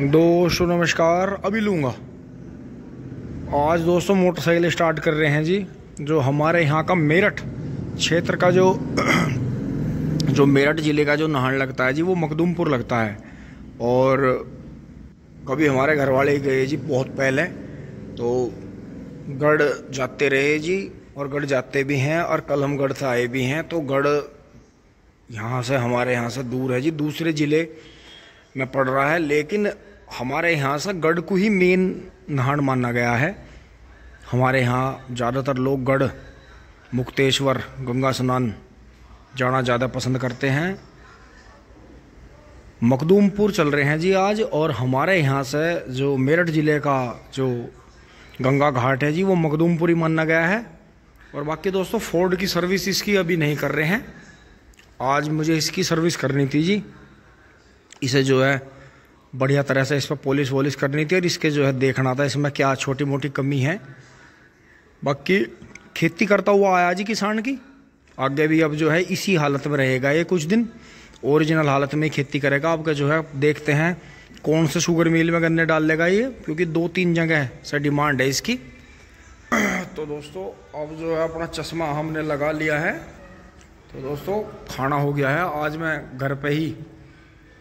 दोस्तों नमस्कार अभी लूँगा आज दोस्तों मोटरसाइकिल स्टार्ट कर रहे हैं जी जो हमारे यहाँ का मेरठ क्षेत्र का जो जो मेरठ ज़िले का जो नहान लगता है जी वो मखदूमपुर लगता है और कभी हमारे घर वाले गए जी बहुत पहले तो गढ़ जाते रहे जी और गढ़ जाते भी हैं और कल हम गढ़ से आए भी हैं तो गढ़ यहाँ से हमारे यहाँ से दूर है जी दूसरे ज़िले में पड़ रहा है लेकिन हमारे यहाँ से गढ़ को ही मेन नहाण माना गया है हमारे यहाँ ज़्यादातर लोग गढ़ मुक्तेश्वर गंगा स्नान जाना ज़्यादा पसंद करते हैं मखदूमपुर चल रहे हैं जी आज और हमारे यहाँ से जो मेरठ ज़िले का जो गंगा घाट है जी वो मखदूमपुर ही माना गया है और बाकी दोस्तों फोर्ड की सर्विस इसकी अभी नहीं कर रहे हैं आज मुझे इसकी सर्विस करनी थी जी इसे जो है बढ़िया तरह से इस पर पॉलिश वॉलिश करनी थी और इसके जो है देखना था इसमें क्या छोटी मोटी कमी है बाकी खेती करता हुआ आया जी किसान की आगे भी अब जो है इसी हालत में रहेगा ये कुछ दिन ओरिजिनल हालत में खेती करेगा आपके जो है देखते हैं कौन से शुगर मिल में गन्ने डाल लेगा ये क्योंकि दो तीन जगह से डिमांड है इसकी तो दोस्तों अब जो है अपना चश्मा हमने लगा लिया है तो दोस्तों खाना हो गया है आज मैं घर पे ही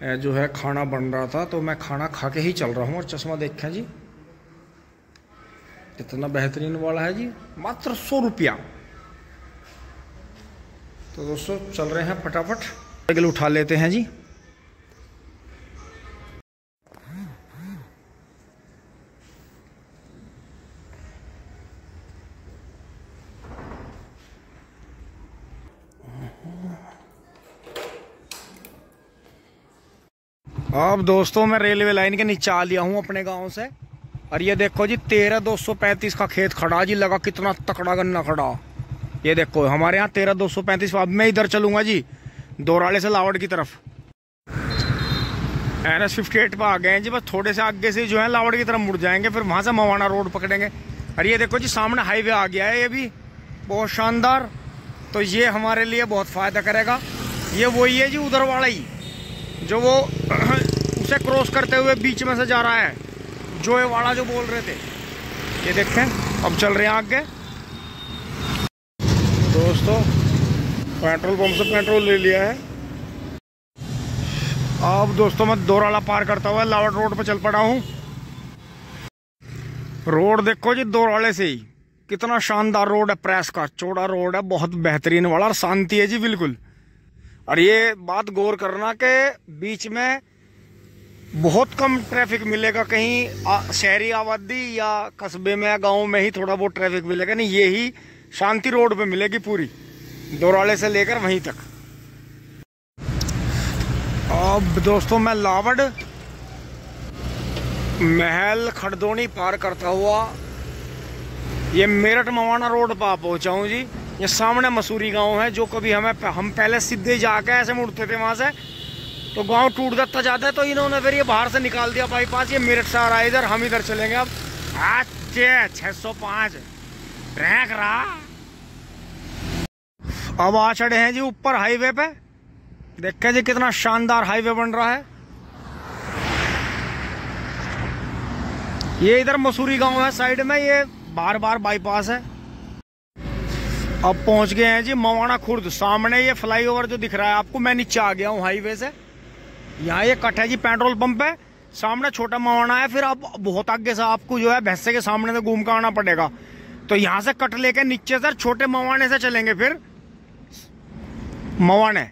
जो है खाना बन रहा था तो मैं खाना खा के ही चल रहा हूँ और चश्मा देखें जी इतना बेहतरीन वाला है जी मात्र सौ रुपया तो दोस्तों चल रहे हैं फटाफट साइकिल उठा लेते हैं जी अब दोस्तों मैं रेलवे लाइन के नीचे आ लिया हूँ अपने गांव से और ये देखो जी तेरह दो सौ पैंतीस का खेत खड़ा जी लगा कितना तकड़ा गन्ना खड़ा ये देखो हमारे यहाँ तेरह दो सौ पैंतीस अब मैं इधर चलूंगा जी दोराले से लावड़ की तरफ एन एस फिफ्टी एट पर आ गए हैं जी बस थोड़े से आगे से जो है लावड़ की तरफ मुड़ जाएंगे फिर वहां से मवाना रोड पकड़ेंगे और ये देखो जी सामने हाईवे आ गया है ये भी बहुत शानदार तो ये हमारे लिए बहुत फ़ायदा करेगा ये वही है जी उधर वाला ही जो वो से क्रॉस करते हुए बीच में से जा रहा है जो है वाला जो बोल रहे थे ये देखें अब चल रहे हैं आगे दोस्तों पेट्रोल पंप से पेट्रोल ले लिया है अब दोस्तों मैं दोराला पार करता हुआ लावट रोड पर चल पड़ा हूँ रोड देखो जी दोराले से ही कितना शानदार रोड है प्रेस का चौड़ा रोड है बहुत बेहतरीन वाला और शांति है जी बिल्कुल और ये बात गौर करना के बीच में बहुत कम ट्रैफिक मिलेगा कहीं शहरी आबादी या कस्बे में या गाँव में ही थोड़ा बहुत ट्रैफिक मिलेगा नहीं यही शांति रोड पे मिलेगी पूरी दौराले से लेकर वहीं तक अब दोस्तों मैं लावड़ महल खड़दोनी पार करता हुआ ये मेरठ मवाना रोड पर पहुंचा हूँ जी ये सामने मसूरी गांव है जो कभी हमें हम पहले सीधे जाके ऐसे मुड़ते थे वहां से तो गांव टूट गत्ता जाता है तो इन्होंने फिर ये बाहर से निकाल दिया बाईपास ये मेरठ से आ रहा है इधर हम इधर चलेंगे अब अच्छे छह सौ पांच रैंक रहा अब आ चढ़े हैं जी ऊपर हाईवे पे देखे जी कितना शानदार हाईवे बन रहा है ये इधर मसूरी गांव है साइड में ये बार बार बाईपास है अब पहुंच गए हैं जी मवाना खुर्द सामने ये फ्लाईओवर जो दिख रहा है आपको मैं नीचे आ गया हूँ हाईवे से यहाँ ये कट है जी पेट्रोल पंप है सामने छोटा मवाना है फिर आप बहुत आगे से आपको जो है भैंसे के सामने से घूम कर आना पड़ेगा तो यहाँ से कट लेके नीचे से छोटे मवाने से चलेंगे फिर मवाने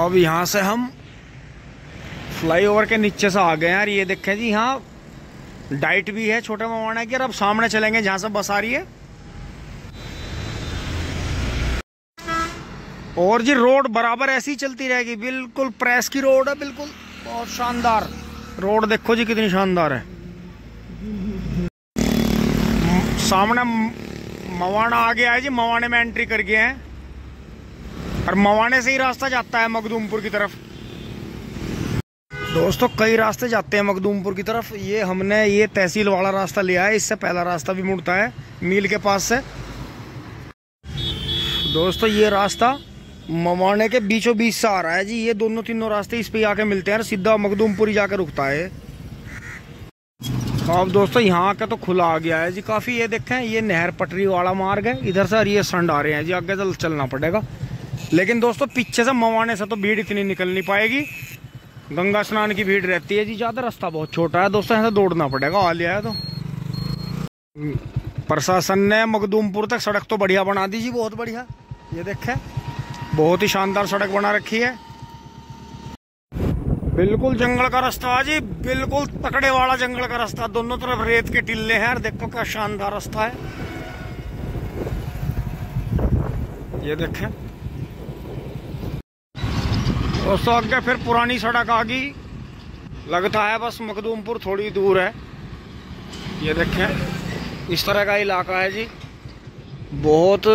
अब यहाँ से हम फ्लाईओवर के नीचे से आ गए यार ये देखें जी यहाँ डाइट भी है छोटे मवाना की और अब सामने चलेंगे जहाँ से बस आ रही है और जी रोड बराबर ऐसी चलती रहेगी बिल्कुल प्रेस की रोड है बिल्कुल बहुत शानदार रोड देखो जी कितनी शानदार है सामने मवाना आ गया है जी मवाने में एंट्री कर गए हैं और मवाने से ही रास्ता जाता है मखदूमपुर की तरफ दोस्तों कई रास्ते जाते हैं मखदूमपुर की तरफ ये हमने ये तहसील वाला रास्ता लिया है इससे पहला रास्ता भी मुड़ता है मील के पास से दोस्तों ये रास्ता मवाने के बीचों बीच से आ रहा है जी ये दोनों तीनों रास्ते इस पे आके मिलते हैं सीधा मखदूमपुरी जाकर रुकता है अब दोस्तों यहाँ का तो खुला आ गया है जी काफ़ी ये देखें ये नहर पटरी वाला मार्ग है इधर से ये संड आ रहे हैं जी आगे चलना पड़ेगा लेकिन दोस्तों पीछे से मवाने से तो भीड़ इतनी निकल नहीं पाएगी गंगा स्नान की भीड़ रहती है जी ज़्यादा रास्ता बहुत छोटा है दोस्तों यहाँ से दौड़ना पड़ेगा आ लिया है तो प्रशासन ने मखदूमपुर तक सड़क तो बढ़िया बना दी जी बहुत बढ़िया ये देखें बहुत ही शानदार सड़क बना रखी है बिल्कुल जंगल का रास्ता जी बिल्कुल तकड़े वाला जंगल का रास्ता दोनों तरफ रेत के टिल्ले हैं और देखो क्या शानदार रास्ता है ये देखें दोस्तों आगे फिर पुरानी सड़क आ गई लगता है बस मखदूमपुर थोड़ी दूर है ये देखें इस तरह का इलाका है जी बहुत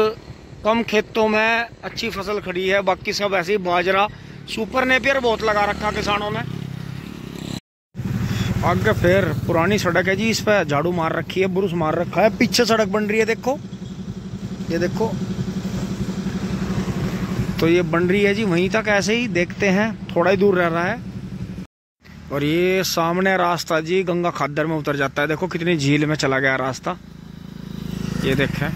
कम खेतों में अच्छी फसल खड़ी है बाकी सब ऐसे ही बाजरा सुपर नेपियर बहुत लगा रखा किसानों ने आगे फिर पुरानी सड़क है जी इस पर झाड़ू मार रखी है बुरुस मार रखा है पीछे सड़क बन रही है देखो ये देखो तो ये बन रही है जी वहीं तक ऐसे ही देखते हैं थोड़ा ही दूर रह रहा है और ये सामने रास्ता जी गंगा खादर में उतर जाता है देखो कितनी झील में चला गया रास्ता ये देखें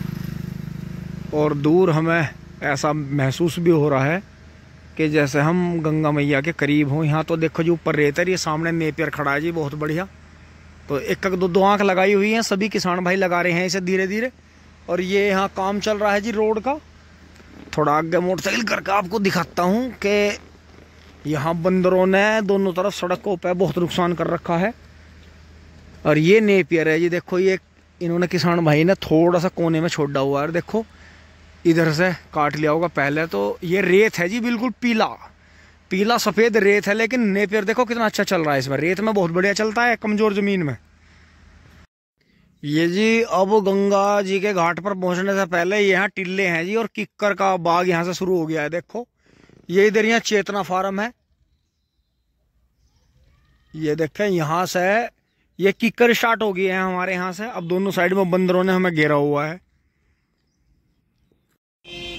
और दूर हमें ऐसा महसूस भी हो रहा है कि जैसे हम गंगा मैया के करीब हों यहाँ तो देखो जी ऊपर रेतर ये सामने नेपियर खड़ा है जी बहुत बढ़िया तो एक एक दो दो आँख लगाई हुई हैं सभी किसान भाई लगा रहे हैं इसे धीरे धीरे और ये यहाँ काम चल रहा है जी रोड का थोड़ा आगे मोटरसाइकिल करके आपको दिखाता हूँ कि यहाँ बंदरों ने दोनों तरफ सड़क को पे बहुत नुकसान कर रखा है और ये नेपियर है जी देखो ये इन्होंने किसान भाई ने थोड़ा सा कोने में छोड़ा हुआ है देखो इधर से काट लिया होगा पहले तो ये रेत है जी बिल्कुल पीला पीला सफ़ेद रेत है लेकिन नेपियर देखो कितना अच्छा चल रहा है इसमें रेत में बहुत बढ़िया चलता है कमज़ोर ज़मीन में ये जी अब गंगा जी के घाट पर पहुंचने से पहले यहाँ टिल्ले हैं जी और किक्कर का बाग यहाँ से शुरू हो गया है देखो ये इधर यहाँ चेतना फार्म है ये देखें यहाँ से ये किक्कर स्टार्ट हो गई है हमारे यहाँ से अब दोनों साइड में बंदरों ने हमें घेरा हुआ है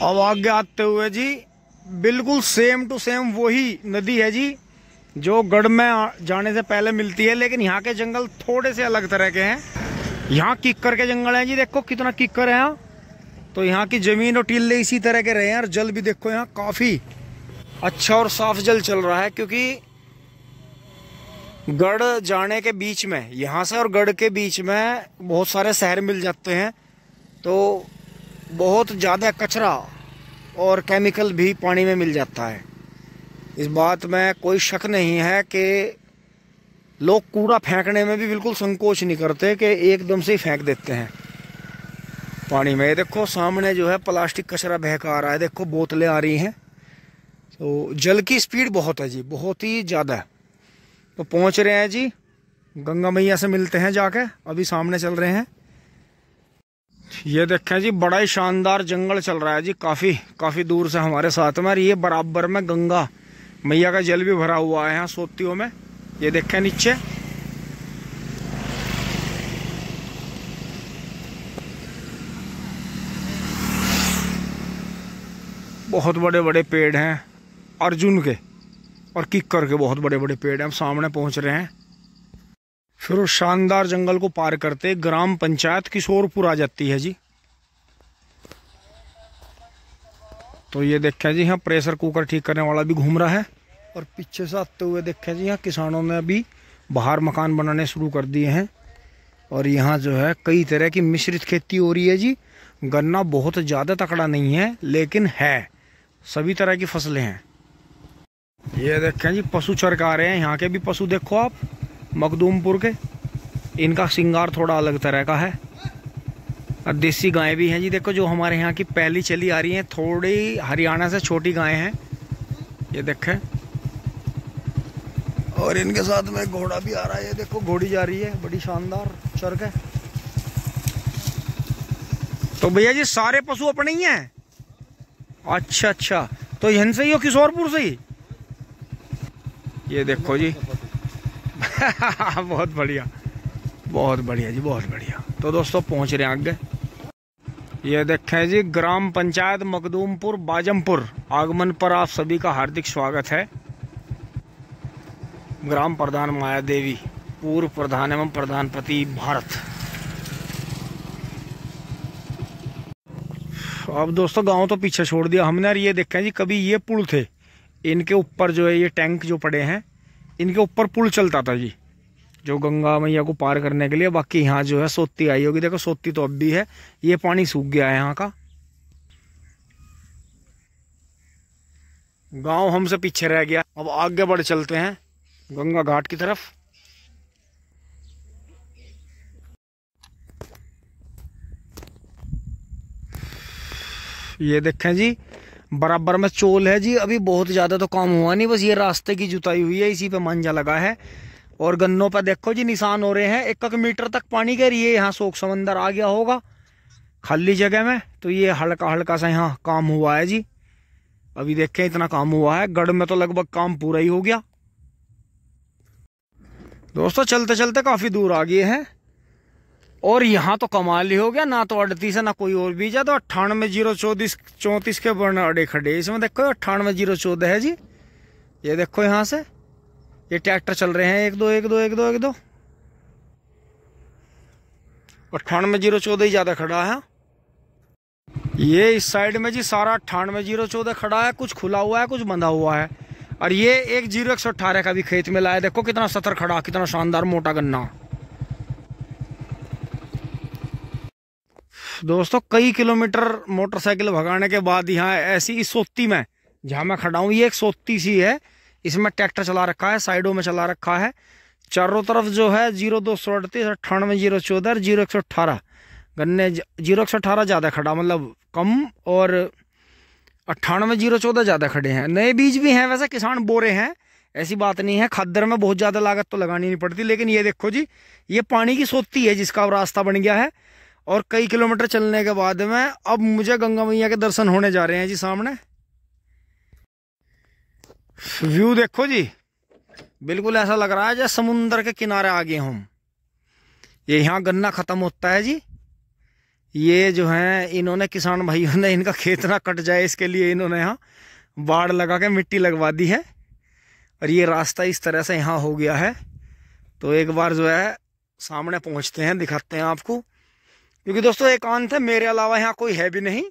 अब आगे आते हुए जी बिल्कुल सेम टू सेम वही नदी है जी जो गढ़ में जाने से पहले मिलती है लेकिन यहाँ के जंगल थोड़े से अलग तरह के हैं यहाँ किक्कर के जंगल हैं जी देखो कितना किक्कर है यहाँ तो यहाँ की जमीन और टीले इसी तरह के रहे हैं और जल भी देखो यहाँ काफ़ी अच्छा और साफ जल चल रहा है क्योंकि गढ़ जाने के बीच में यहाँ से और गढ़ के बीच में बहुत सारे शहर मिल जाते हैं तो बहुत ज़्यादा कचरा और केमिकल भी पानी में मिल जाता है इस बात में कोई शक नहीं है कि लोग कूड़ा फेंकने में भी बिल्कुल संकोच नहीं करते कि एकदम से ही फेंक देते हैं पानी में देखो सामने जो है प्लास्टिक कचरा बहका आ रहा है देखो बोतलें आ रही हैं तो जल की स्पीड बहुत है जी बहुत ही ज़्यादा है तो पहुँच रहे हैं जी गंगा मैया से मिलते हैं जाके अभी सामने चल रहे हैं ये देखें जी बड़ा ही शानदार जंगल चल रहा है जी काफ़ी काफ़ी दूर से हमारे साथ में और ये बराबर में गंगा मैया का जल भी भरा हुआ है यहाँ सोतियों में ये देखें नीचे बहुत बड़े बड़े पेड़ हैं अर्जुन के और किक्कर के बहुत बड़े बड़े पेड़ हैं हम सामने पहुंच रहे हैं फिर उस शानदार जंगल को पार करते ग्राम पंचायत किशोरपुर आ जाती है जी तो ये देखा जी यहाँ प्रेशर कुकर ठीक करने वाला भी घूम रहा है और पीछे से आते हुए देखे जी यहाँ किसानों ने अभी बाहर मकान बनाने शुरू कर दिए हैं और यहाँ जो है कई तरह की मिश्रित खेती हो रही है जी गन्ना बहुत ज़्यादा तकड़ा नहीं है लेकिन है सभी तरह की फसलें हैं ये देखें जी पशु चरका रहे हैं यहाँ के भी पशु देखो आप मखदूमपुर के इनका सिंगार थोड़ा अलग तरह का है और देसी गायें भी हैं जी देखो जो हमारे यहाँ की पहली चली आ रही हैं थोड़ी हरियाणा से छोटी गायें हैं ये देखें और इनके साथ में घोड़ा भी आ रहा है ये देखो घोड़ी जा रही है बड़ी शानदार चर्क है तो भैया जी सारे पशु अपने ही हैं अच्छा अच्छा तो यहीं से ही हो किशोरपुर से ही ये देखो जी बहुत बढ़िया बहुत बढ़िया जी बहुत बढ़िया तो दोस्तों पहुंच रहे हैं आगे ये देखें जी ग्राम पंचायत मखदूमपुर बाजमपुर आगमन पर आप सभी का हार्दिक स्वागत है ग्राम प्रधान माया देवी पूर्व प्रधान एवं प्रधानपति भारत अब दोस्तों गांव तो पीछे छोड़ दिया हमने यार ये देखा जी कभी ये पुल थे इनके ऊपर जो है ये टैंक जो पड़े हैं इनके ऊपर पुल चलता था जी जो गंगा मैया को पार करने के लिए बाकी यहाँ जो है सोती आई होगी देखो सोती तो अब भी है ये पानी सूख गया है यहाँ का गांव हमसे पीछे रह गया अब आगे बढ़ चलते हैं गंगा घाट की तरफ ये देखें जी बराबर में चोल है जी अभी बहुत ज़्यादा तो काम हुआ नहीं बस ये रास्ते की जुताई हुई है इसी पे मांझा लगा है और गन्नों पर देखो जी निशान हो रहे हैं एक एक मीटर तक पानी के है यहाँ शोक समंदर आ गया होगा खाली जगह में तो ये हल्का हल्का सा यहाँ काम हुआ है जी अभी देखे इतना काम हुआ है गढ़ में तो लगभग काम पूरा ही हो गया दोस्तों चलते चलते काफ़ी दूर आ गए हैं और यहाँ तो कमाल ही हो गया ना तो अड़तीस है ना कोई और बीज है तो अट्ठानवे जीरो चौतीस चौंतीस के वर्ण अड़े खड़े इसमें देखो अट्ठानवे जीरो चौदह है जी ये देखो यहाँ से ये ट्रैक्टर चल रहे हैं एक दो एक दो एक दो एक दो अट्ठानवे जीरो चौदह ही ज़्यादा खड़ा है ये इस साइड में जी सारा अट्ठानवे जीरो चौदह खड़ा है कुछ खुला हुआ है कुछ बंधा हुआ है और ये एक जीरो एक सौ अट्ठारह का भी खेत में लाया देखो कितना सतर खड़ा कितना शानदार मोटा गन्ना दोस्तों कई किलोमीटर मोटरसाइकिल भगाने के बाद यहाँ ऐसी इस सोती में जहाँ मैं खड़ा हूँ ये एक सोती सी है इसमें ट्रैक्टर चला रखा है साइडों में चला रखा है चारों तरफ जो है जीरो दो सौ अड़तीस अट्ठानवे जीरो चौदह जीरो एक सौ अट्ठारह गन्ने जीरो एक सौ अट्ठारह ज़्यादा खड़ा मतलब कम और अट्ठानवे जीरो चौदह ज़्यादा खड़े हैं नए बीज भी हैं वैसे किसान बोरे हैं ऐसी बात नहीं है खद्दर में बहुत ज़्यादा लागत तो लगानी नहीं पड़ती लेकिन ये देखो जी ये पानी की सोती है जिसका रास्ता बन गया है और कई किलोमीटर चलने के बाद में अब मुझे गंगा मैया के दर्शन होने जा रहे हैं जी सामने व्यू देखो जी बिल्कुल ऐसा लग रहा है जैसे समुन्द्र के किनारे आ गए हम ये यहाँ गन्ना ख़त्म होता है जी ये जो है इन्होंने किसान भाइयों ने इनका खेत ना कट जाए इसके लिए इन्होंने यहाँ बाढ़ लगा के मिट्टी लगवा दी है और ये रास्ता इस तरह से यहाँ हो गया है तो एक बार जो है सामने पहुँचते हैं दिखाते हैं आपको क्योंकि दोस्तों एक है मेरे अलावा यहाँ कोई है भी नहीं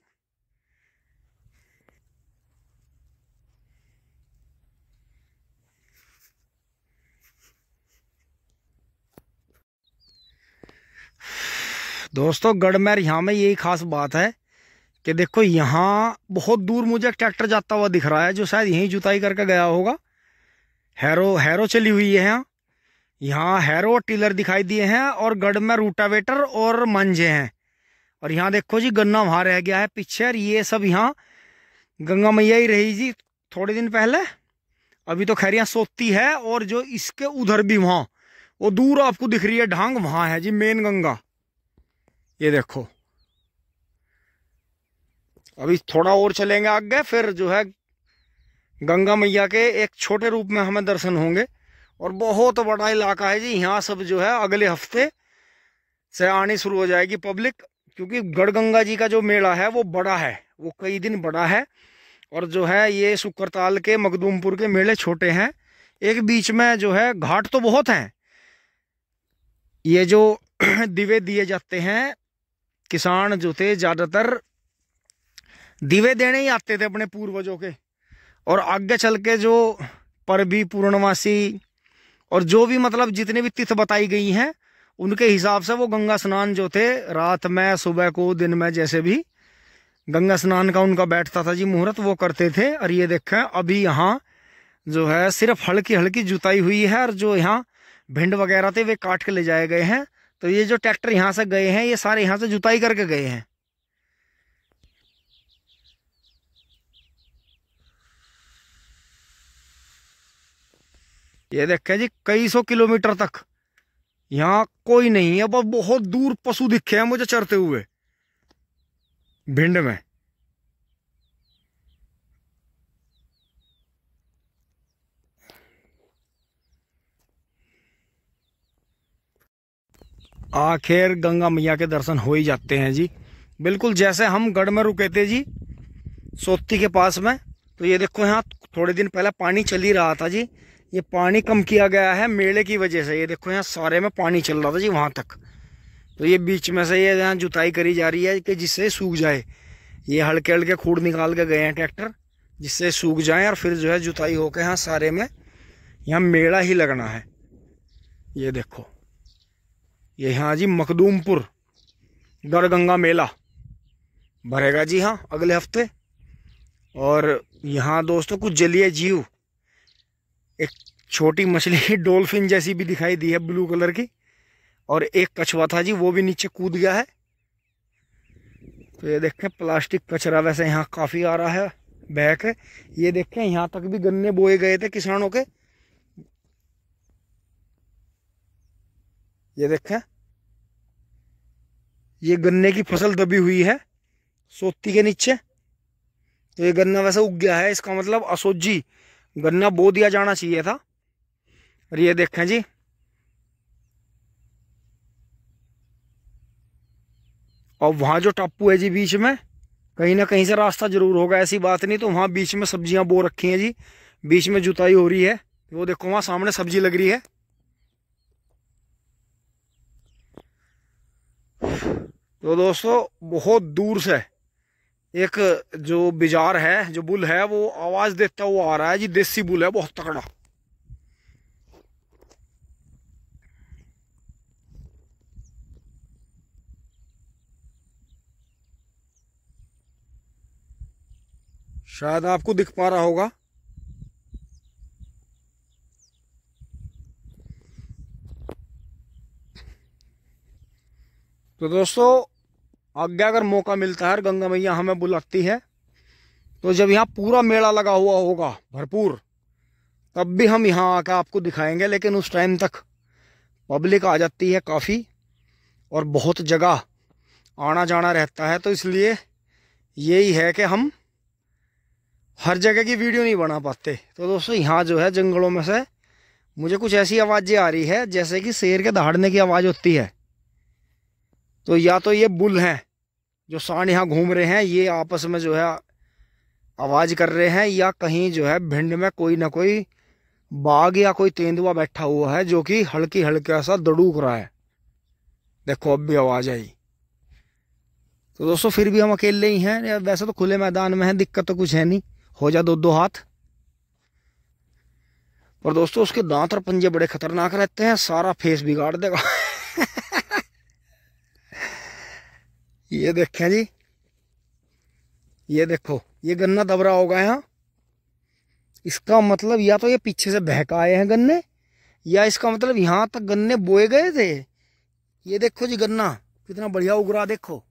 दोस्तों गढ़मैर यहां में यही खास बात है कि देखो यहां बहुत दूर मुझे एक ट्रैक्टर जाता हुआ दिख रहा है जो शायद यहीं जुताई करके गया होगा हैरो हैरो चली हुई है यहां यहाँ हैरो टीलर दिखाई दिए हैं और गढ़ में रूटावेटर और मंजे हैं और यहाँ देखो जी गन्ना वहाँ रह गया है पीछे ये सब यहाँ गंगा मैया ही रही जी थोड़े दिन पहले अभी तो खैरिया सोती है और जो इसके उधर भी वहाँ वो दूर आपको दिख रही है ढांग वहाँ है जी मेन गंगा ये देखो अभी थोड़ा और चलेंगे आगे फिर जो है गंगा मैया के एक छोटे रूप में हमें दर्शन होंगे और बहुत बड़ा इलाका है जी यहाँ सब जो है अगले हफ्ते से आनी शुरू हो जाएगी पब्लिक क्योंकि गढ़गंगा जी का जो मेला है वो बड़ा है वो कई दिन बड़ा है और जो है ये सुकरताल के मखदूमपुर के मेले छोटे हैं एक बीच में जो है घाट तो बहुत हैं ये जो दिवे दिए जाते हैं किसान जो थे ज़्यादातर दिवे देने ही आते थे अपने पूर्वजों के और आगे चल के जो परबी पूर्णवासी पूर्णमासी और जो भी मतलब जितने भी तिथ बताई गई हैं उनके हिसाब से वो गंगा स्नान जो थे रात में सुबह को दिन में जैसे भी गंगा स्नान का उनका बैठता था जी मुहूर्त वो करते थे और ये देखें अभी यहाँ जो है सिर्फ हल्की हल्की जुताई हुई है और जो यहाँ भिंड वगैरह थे वे काट के ले जाए गए हैं तो ये जो ट्रैक्टर यहाँ से गए हैं ये सारे यहाँ से जुताई करके गए हैं ये देखे जी कई सौ किलोमीटर तक यहाँ कोई नहीं है बस बहुत दूर पशु दिखे हैं मुझे चरते हुए भिंड में आखिर गंगा मैया के दर्शन हो ही जाते हैं जी बिल्कुल जैसे हम गढ़ में रुके थे जी सोती के पास में तो ये देखो यहाँ थोड़े दिन पहले पानी चल ही रहा था जी ये पानी कम किया गया है मेले की वजह से ये देखो यहाँ सारे में पानी चल रहा था जी वहाँ तक तो ये बीच में से ये यहाँ जुताई करी जा रही है कि जिससे सूख जाए ये हल्के हल्के खूड़ निकाल के गए हैं ट्रैक्टर जिससे सूख जाए और फिर जो है जुताई होकर यहाँ सारे में यहाँ मेला ही लगना है ये देखो ये यहाँ जी मखदूमपुर दरगंगा मेला भरेगा जी हाँ अगले हफ्ते और यहाँ दोस्तों कुछ जलीय जीव एक छोटी मछली डोल्फिन जैसी भी दिखाई दी है ब्लू कलर की और एक कछुआ था जी वो भी नीचे कूद गया है तो ये देखें प्लास्टिक कचरा वैसे यहाँ काफ़ी आ रहा है बैक है ये देखें यहाँ तक भी गन्ने बोए गए थे किसानों के ये देखें ये गन्ने की फसल दबी हुई है सोती के नीचे तो ये गन्ना वैसे उग गया है इसका मतलब असोजी गन्ना बो दिया जाना चाहिए था और ये देखें जी और वहाँ जो टापू है जी बीच में कहीं ना कहीं से रास्ता जरूर होगा ऐसी बात नहीं तो वहाँ बीच में सब्जियाँ बो रखी हैं जी बीच में जुताई हो रही है वो देखो वहाँ सामने सब्जी लग रही है तो दोस्तों बहुत दूर से एक जो बिजार है जो बुल है वो आवाज़ देता हुआ आ रहा है जी देसी बुल है बहुत तकड़ा शायद आपको दिख पा रहा होगा तो दोस्तों आगे अगर मौका मिलता है गंगा मैया हमें बुलाती है तो जब यहाँ पूरा मेला लगा हुआ होगा भरपूर तब भी हम यहाँ आकर आपको दिखाएंगे लेकिन उस टाइम तक पब्लिक आ जाती है काफ़ी और बहुत जगह आना जाना रहता है तो इसलिए यही है कि हम हर जगह की वीडियो नहीं बना पाते तो दोस्तों यहाँ जो है जंगलों में से मुझे कुछ ऐसी आवाज़ें आ रही है जैसे कि शेर के दहाड़ने की आवाज़ होती है तो या तो ये बुल हैं जो सांड यहाँ घूम रहे हैं ये आपस में जो है आवाज़ कर रहे हैं या कहीं जो है भिंड में कोई ना कोई बाघ या कोई तेंदुआ बैठा हुआ है जो कि हल्की हल्का सा दड़ूक रहा है देखो अब भी आवाज़ आई तो दोस्तों फिर भी हम अकेले ही हैं वैसे तो खुले मैदान में है दिक्कत तो कुछ है नहीं हो जा दो दो हाथ पर दोस्तों उसके दांत और पंजे बड़े खतरनाक रहते हैं सारा फेस बिगाड़ देगा ये देखें जी ये देखो ये गन्ना दबरा होगा यहाँ इसका मतलब या तो ये पीछे से बहका आए हैं गन्ने या इसका मतलब यहाँ तक गन्ने बोए गए थे ये देखो जी गन्ना कितना बढ़िया उग रहा देखो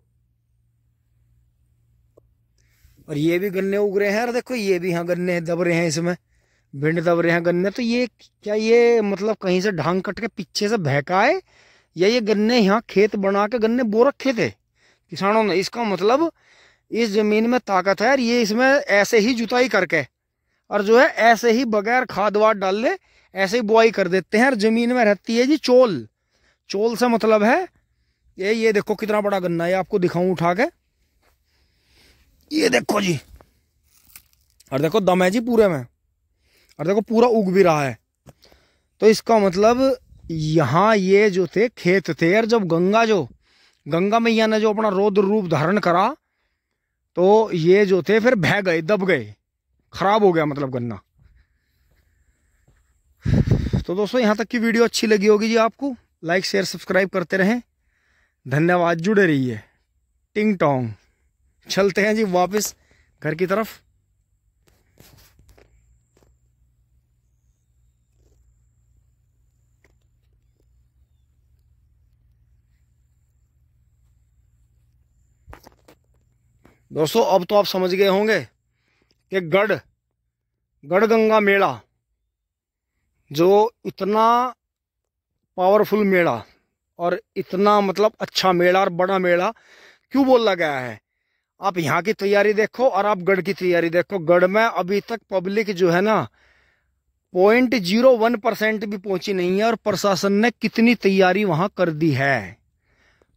और ये भी गन्ने उग रहे हैं और देखो ये भी यहाँ गन्ने दब रहे हैं इसमें भिंड दब रहे हैं गन्ने तो ये क्या ये मतलब कहीं से ढांग कट के पीछे से बहकाए या ये गन्ने यहाँ खेत बना के गन्ने बो रखे थे किसानों ने इसका मतलब इस ज़मीन में ताकत है और ये इसमें ऐसे ही जुताई करके और जो है ऐसे ही बगैर खाद वाद डाल ले ऐसे ही बुआई कर देते हैं और ज़मीन में रहती है जी चोल चोल से मतलब है ये ये देखो कितना बड़ा गन्ना है आपको दिखाऊं उठा के ये देखो जी और देखो दम है जी पूरे में और देखो पूरा उग भी रहा है तो इसका मतलब यहाँ ये जो थे खेत थे और जब गंगा जो गंगा मैया ने जो अपना रौद्र रूप धारण करा तो ये जो थे फिर बह गए दब गए खराब हो गया मतलब गन्ना तो दोस्तों यहाँ तक की वीडियो अच्छी लगी होगी जी आपको लाइक शेयर सब्सक्राइब करते रहें धन्यवाद जुड़े रहिए टिंग टोंग चलते हैं जी वापस घर की तरफ दोस्तों अब तो आप समझ गए होंगे कि गढ़ गढ़ गंगा मेला जो इतना पावरफुल मेला और इतना मतलब अच्छा मेला और बड़ा मेला क्यों बोला गया है आप यहाँ की तैयारी देखो और आप गढ़ की तैयारी देखो गढ़ में अभी तक पब्लिक जो है ना पॉइंट जीरो वन परसेंट भी पहुंची नहीं है और प्रशासन ने कितनी तैयारी वहाँ कर दी है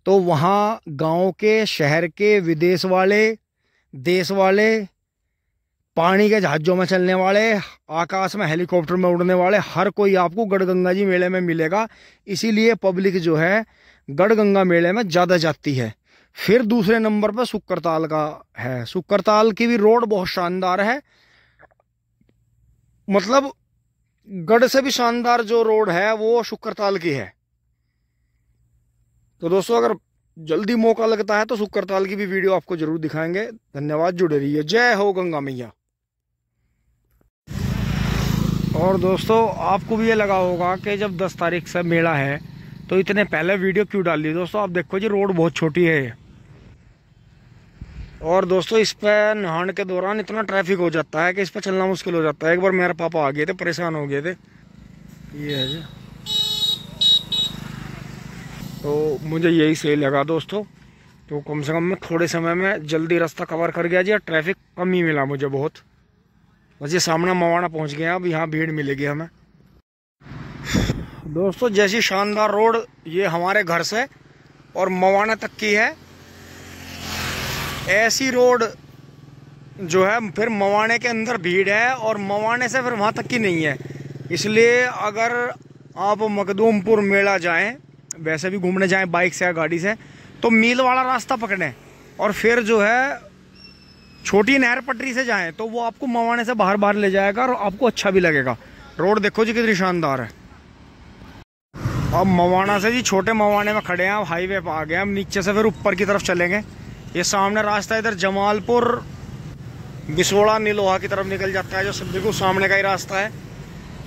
तो वहाँ गांव के शहर के विदेश वाले देश वाले पानी के जहाज़ों में चलने वाले आकाश में हेलीकॉप्टर में उड़ने वाले हर कोई आपको गढ़गंगा जी मेले में मिलेगा इसीलिए पब्लिक जो है गढ़गंगा मेले में ज़्यादा जाती है फिर दूसरे नंबर पर सुक्करताल का है सुक्करताल की भी रोड बहुत शानदार है मतलब गढ़ से भी शानदार जो रोड है वो सुकरताल की है तो दोस्तों अगर जल्दी मौका लगता है तो सुकरताल की भी वीडियो आपको जरूर दिखाएंगे धन्यवाद जुड़े रहिए जय हो गंगा मैया और दोस्तों आपको भी ये लगा होगा कि जब 10 तारीख से मेला है तो इतने पहले वीडियो क्यों डाल ली दोस्तों आप देखो जी रोड बहुत छोटी है और दोस्तों इस पर नहाने के दौरान इतना ट्रैफिक हो जाता है कि इस पर चलना मुश्किल हो जाता है एक बार मेरे पापा आ गए थे परेशान हो गए थे ये है जी तो मुझे यही सही लगा दोस्तों तो कम से कम मैं थोड़े समय में जल्दी रास्ता कवर कर गया जी ट्रैफिक कम ही मिला मुझे बहुत बस ये सामना मवाना पहुंच गया अब यहाँ भीड़ मिलेगी हमें दोस्तों जैसी शानदार रोड ये हमारे घर से और मवाना तक की है ऐसी रोड जो है फिर मवाने के अंदर भीड़ है और मवाने से फिर वहाँ तक की नहीं है इसलिए अगर आप मखदूमपुर मेला जाएं वैसे भी घूमने जाएं बाइक से या गाड़ी से तो मील वाला रास्ता पकड़ें और फिर जो है छोटी नहर पटरी से जाएं तो वो आपको मवाने से बाहर बाहर ले जाएगा और आपको अच्छा भी लगेगा रोड देखो जी कितनी शानदार है अब मवाना से जी छोटे मवाने में खड़े हैं अब हाईवे पर आ गए हम नीचे से फिर ऊपर की तरफ चलेंगे ये सामने रास्ता इधर जमालपुर बिसोड़ा नीलोहा की तरफ निकल जाता है जो सब बिल्कुल सामने का ही रास्ता है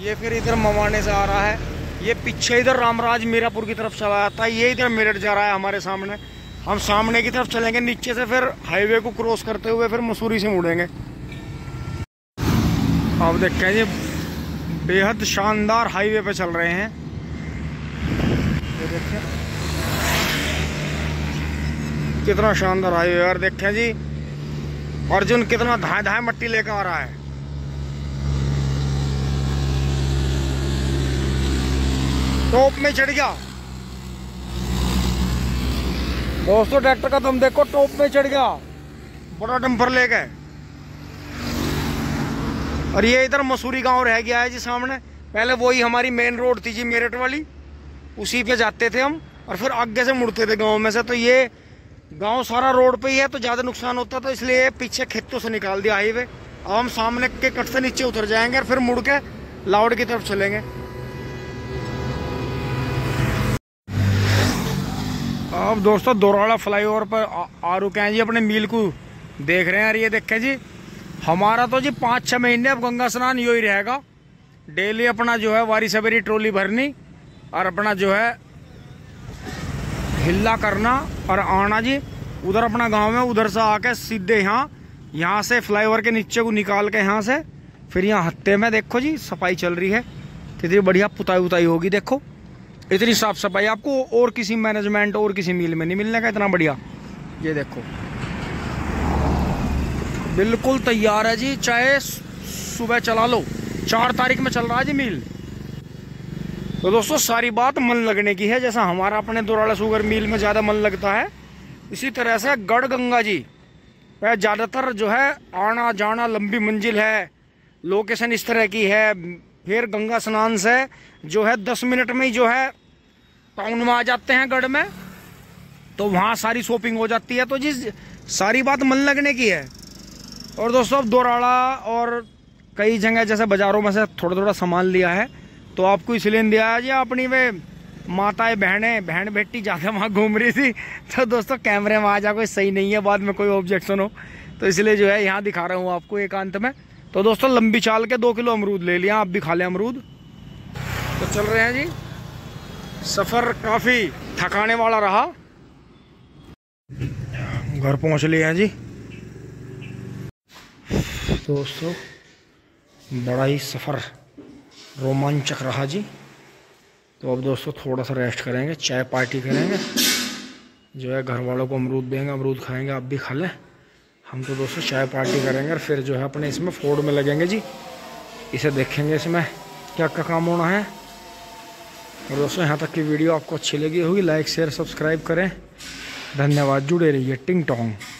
ये फिर इधर मवाने से आ रहा है ये पीछे इधर रामराज मीरापुर की तरफ चला जाता है ये इधर मेरठ जा रहा है हमारे सामने हम सामने की तरफ चलेंगे नीचे से फिर हाईवे को क्रॉस करते हुए फिर मसूरी से मुड़ेंगे आप देखते हैं जी बेहद शानदार हाईवे पे चल रहे हैं ये देखें कितना शानदार हाईवे और देखें जी अर्जुन कितना धाए धाए मट्टी लेकर आ रहा है टॉप में चढ़ गया दोस्तों ट्रैक्टर का तुम देखो टॉप में चढ़ गया बड़ा डंपर ले गए और ये इधर मसूरी गांव रह गया है जी सामने पहले वही हमारी मेन रोड थी जी मेरठ वाली उसी पे जाते थे हम और फिर आगे से मुड़ते थे गांव में से तो ये गांव सारा रोड पे ही है तो ज़्यादा नुकसान होता तो इसलिए पीछे खेतों से निकाल दिया हाईवे अब हम सामने के कट से नीचे उतर जाएंगे और फिर मुड़ के लाउड की तरफ चलेंगे अब दोस्तों दोराड़ा फ्लाईओवर पर आ, रुके हैं जी अपने मील को देख रहे हैं ये देखें जी हमारा तो जी पाँच छः महीने अब गंगा स्नान यो ही रहेगा डेली अपना जो है वारी सवेरी ट्रोली भरनी और अपना जो है हिल्ला करना और आना जी उधर अपना गांव में उधर से आके सीधे यहाँ यहाँ से फ्लाईओवर के नीचे को निकाल के यहाँ से फिर यहाँ हत्ते में देखो जी सफाई चल रही है कितनी बढ़िया पुताई उताई होगी देखो इतनी साफ सफाई आपको और किसी मैनेजमेंट और किसी मील में नहीं मिलने का इतना बढ़िया ये देखो बिल्कुल तैयार है जी चाहे सुबह चला लो चार तारीख में चल रहा है जी मील तो दोस्तों सारी बात मन लगने की है जैसा हमारा अपने दोराड़ा सुगर मील में ज़्यादा मन लगता है इसी तरह से गढ़ गंगा जी वह ज़्यादातर जो है आना जाना लंबी मंजिल है लोकेशन इस तरह की है फिर गंगा स्नान से जो है दस मिनट में ही जो है टाउन में आ जाते हैं गढ़ में तो वहाँ सारी शॉपिंग हो जाती है तो जिस सारी बात मन लगने की है और दोस्तों अब दोराड़ा और कई जगह जैसे बाज़ारों में से थोड़ा थोड़ा सामान लिया है तो आपको इसलिए दिया है जी अपनी वे माताएं बहनें बहन बेटी ज़्यादा वहाँ घूम रही थी तो दोस्तों कैमरे में आ जा कोई सही नहीं है बाद में कोई ऑब्जेक्शन हो तो इसलिए जो है यहाँ दिखा रहा हूँ आपको एकांत में तो दोस्तों लंबी चाल के दो किलो अमरूद ले लिया आप भी खा लें अमरूद तो चल रहे हैं जी सफ़र काफ़ी थकाने वाला रहा घर पहुंच लिए हैं जी दोस्तों बड़ा ही सफ़र रोमांचक रहा जी तो अब दोस्तों थोड़ा सा रेस्ट करेंगे चाय पार्टी करेंगे जो है घर वालों को अमरूद देंगे अमरूद खाएंगे आप भी खा लें हम तो दोस्तों चाय पार्टी करेंगे और फिर जो है अपने इसमें फोड़ में लगेंगे जी इसे देखेंगे इसमें क्या क्या काम होना है और दोस्तों यहाँ तक की वीडियो आपको अच्छी लगी होगी लाइक शेयर सब्सक्राइब करें धन्यवाद जुड़े रहिए टिंग टोंग